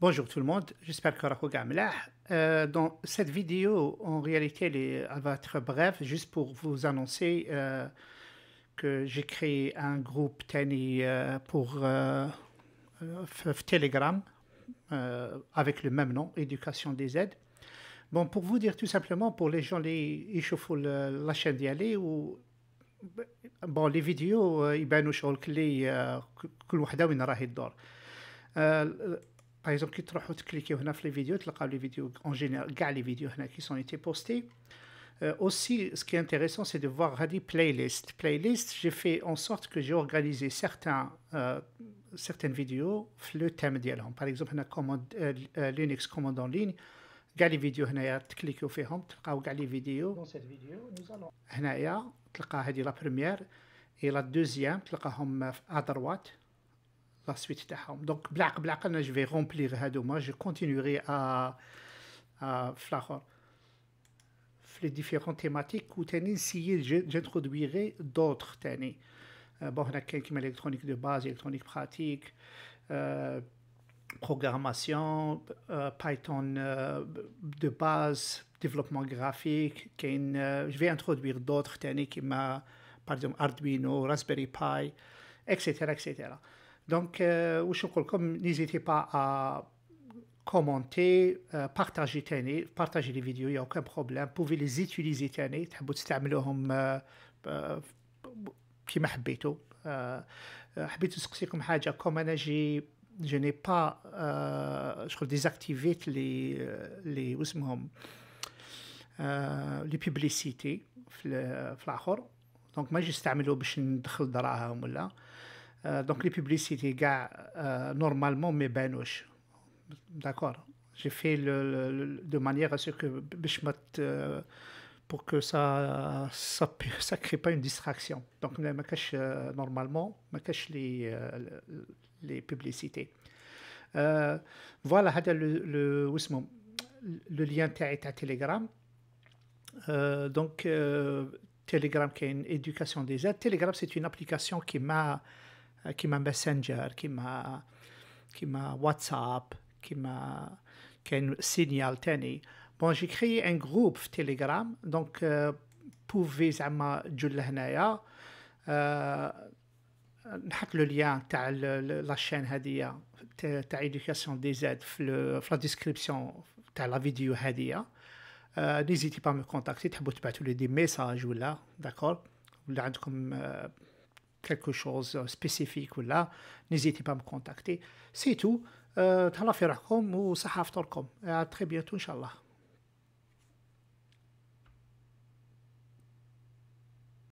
Bonjour tout le monde, j'espère que vous allez bien. Dans cette vidéo, en réalité, elle, va être brève, juste pour vous annoncer euh, que j'ai créé un groupe euh, pour euh, euh, Telegram avec le même nom, Éducation des aides. Bon, pour vous dire tout simplement, pour les gens qui chauffent la chaîne d'y aller, ou bon, les vidéos, ils bannent les باغ اكزومبل كي تروحوا تكليكيو هنا في لي فيديو تلقاو لي فيديو اون جينيرال كاع لي فيديو هنا كي سون ايتي بوستي aussi, ce qui est intéressant, c'est de voir Radi Playlist. Playlist, j'ai fait en sorte que j'ai organisé certains, euh, certaines vidéos le thème d'Iran. Par exemple, on a commande, euh, euh, Linux commande en ligne. كاع لي فيديو هنايا تكليكيو فيهم تلقاو كاع لي فيديو هنايا تلقى هذه لا بريمير et la deuxième تلقاهم à droite la suite de la donc black black je vais remplir adama je continuerai à faire les différentes thématiques ou j'introduirai d'autres thématiques. Euh, bon y m'a l'électronique de base électronique pratique euh, programmation euh, python de base développement graphique je vais introduire d'autres thématiques qui m'a exemple arduino raspberry pi etc etc دونك واش نقول لكم نيزيتي با ا كومونتي بارطاجي تاني بارطاجي لي فيديو يا اوكان بروبليم بوفي لي زيتيليزي تاني تحبوا تستعملوهم كيما حبيتو حبيت نسقسيكم حاجه كوم انا جي جو ني با شغل ديزاكتيفيت لي لي واسمهم لي بيبليسيتي في الاخر دونك ماجي نستعملو باش ندخل دراهم ولا Euh, donc les publicités, gars, euh, normalement, mes benouches. D'accord J'ai fait le, de manière à ce que euh, pour que ça ça, crée pas une distraction. Donc cache normalement, je cache les les publicités. voilà, le le le lien est à Telegram. donc Telegram qui est une éducation des aides. Telegram c'est une application qui m'a qui eh, m'a Messenger, qui m'a, qui m'a WhatsApp, qui m'a signal tenu. Bon, j'ai créé un groupe Telegram, donc pouvez euh, pour viser ma Julehnaya, euh, euh, le lien de la chaîne Hadia, de éducation des aides, dans la description de la vidéo Hadia. n'hésitez pas à me contacter, tu peux tous des messages ou là, d'accord Vous comme quelque chose de spécifique ou là, n'hésitez pas à me contacter. C'est tout. Euh, ou ou À très bientôt, Inch'Allah.